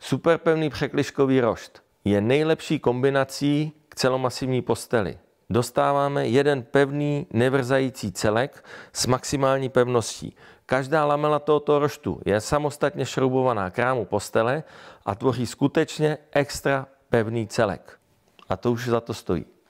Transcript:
Superpevný překližkový rošt je nejlepší kombinací k celomasivní posteli. Dostáváme jeden pevný nevrzající celek s maximální pevností. Každá lamela tohoto roštu je samostatně šroubovaná k rámu postele a tvoří skutečně extra pevný celek. A to už za to stojí.